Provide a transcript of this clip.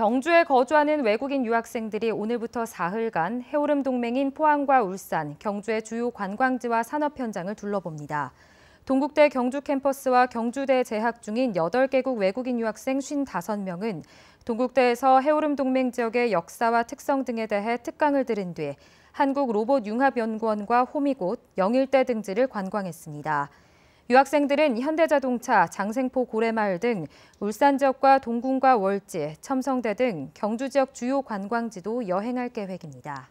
경주에 거주하는 외국인 유학생들이 오늘부터 사흘간 해오름 동맹인 포항과 울산, 경주의 주요 관광지와 산업 현장을 둘러봅니다. 동국대 경주 캠퍼스와 경주대 재학 중인 8개국 외국인 유학생 55명은 동국대에서 해오름 동맹 지역의 역사와 특성 등에 대해 특강을 들은 뒤 한국 로봇 융합연구원과 호미곶, 영일대 등지를 관광했습니다. 유학생들은 현대자동차, 장생포 고래마을 등 울산 지역과 동궁과 월지, 첨성대 등 경주 지역 주요 관광지도 여행할 계획입니다.